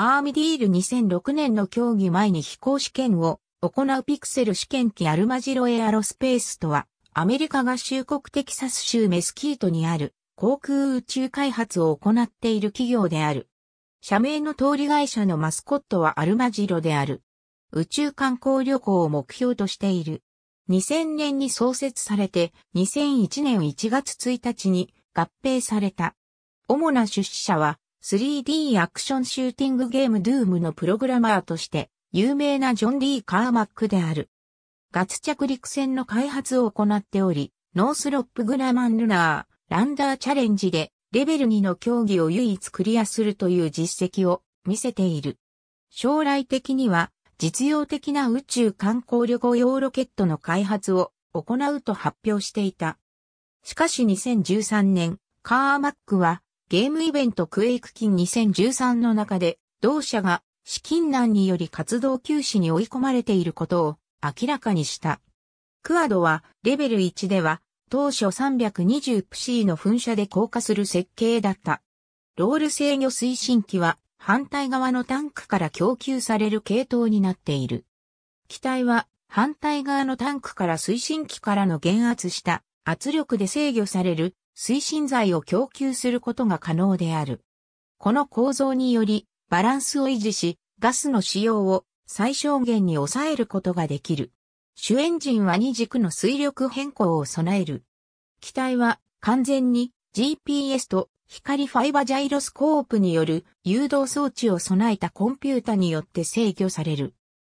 アーミディール2006年の競技前に飛行試験を行うピクセル試験機アルマジロエアロスペースとは、アメリカ合衆国テキサス州メスキートにある航空宇宙開発を行っている企業である。社名の通り会社のマスコットはアルマジロである。宇宙観光旅行を目標としている。2000年に創設されて2001年1月1日に合併された。主な出資者は 3D アクションシューティングゲームドゥームのプログラマーとして有名なジョン・リー・カーマックである。ガツ着陸船の開発を行っており、ノースロップグラマンルナー、ランダーチャレンジでレベル2の競技を唯一クリアするという実績を見せている。将来的には実用的な宇宙観光旅行用ロケットの開発を行うと発表していた。しかし2013年、カーマックはゲームイベントクエイク金2013の中で、同社が資金難により活動休止に追い込まれていることを明らかにした。クアドはレベル1では当初320プシーの噴射で降下する設計だった。ロール制御推進機は反対側のタンクから供給される系統になっている。機体は反対側のタンクから推進機からの減圧した圧力で制御される推進剤を供給することが可能である。この構造により、バランスを維持し、ガスの使用を最小限に抑えることができる。主エンジンは二軸の水力変更を備える。機体は完全に GPS と光ファイバジャイロスコープによる誘導装置を備えたコンピュータによって制御される。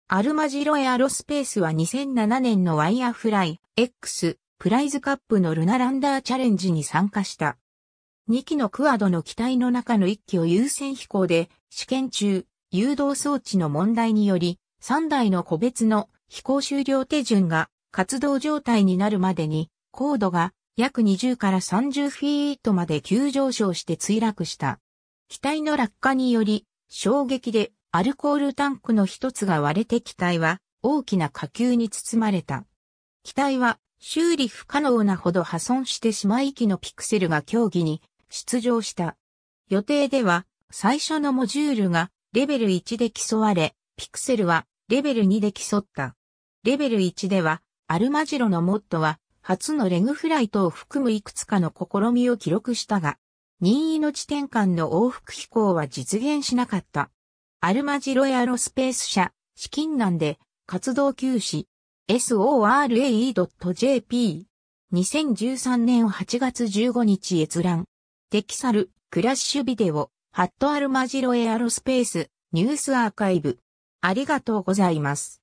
アルマジロエアロスペースは2007年のワイヤーフライ X プライズカップのルナランダーチャレンジに参加した。2機のクアドの機体の中の1機を優先飛行で、試験中、誘導装置の問題により、3台の個別の飛行終了手順が活動状態になるまでに、高度が約20から30フィートまで急上昇して墜落した。機体の落下により、衝撃でアルコールタンクの一つが割れて機体は大きな火球に包まれた。機体は修理不可能なほど破損してしまい機のピクセルが競技に出場した。予定では最初のモジュールがレベル1で競われ、ピクセルはレベル2で競った。レベル1ではアルマジロのモッドは初のレグフライトを含むいくつかの試みを記録したが、任意の地点間の往復飛行は実現しなかった。アルマジロエアロスペース社、資金難で活動休止、sore.jp。2013年8月15日閲覧。テキサル、クラッシュビデオ、ハットアルマジロエアロスペース、ニュースアーカイブ。ありがとうございます。